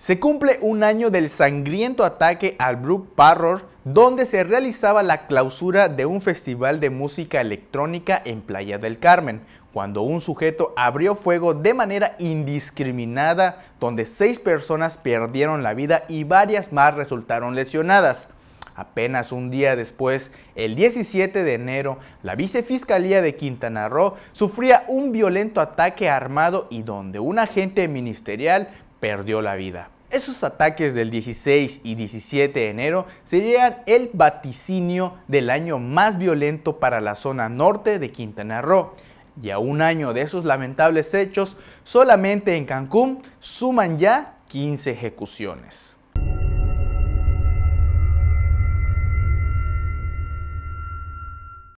Se cumple un año del sangriento ataque al Brook Parror, donde se realizaba la clausura de un festival de música electrónica en Playa del Carmen, cuando un sujeto abrió fuego de manera indiscriminada, donde seis personas perdieron la vida y varias más resultaron lesionadas. Apenas un día después, el 17 de enero, la vicefiscalía de Quintana Roo sufría un violento ataque armado y donde un agente ministerial perdió la vida. Esos ataques del 16 y 17 de enero serían el vaticinio del año más violento para la zona norte de Quintana Roo. Y a un año de esos lamentables hechos, solamente en Cancún suman ya 15 ejecuciones.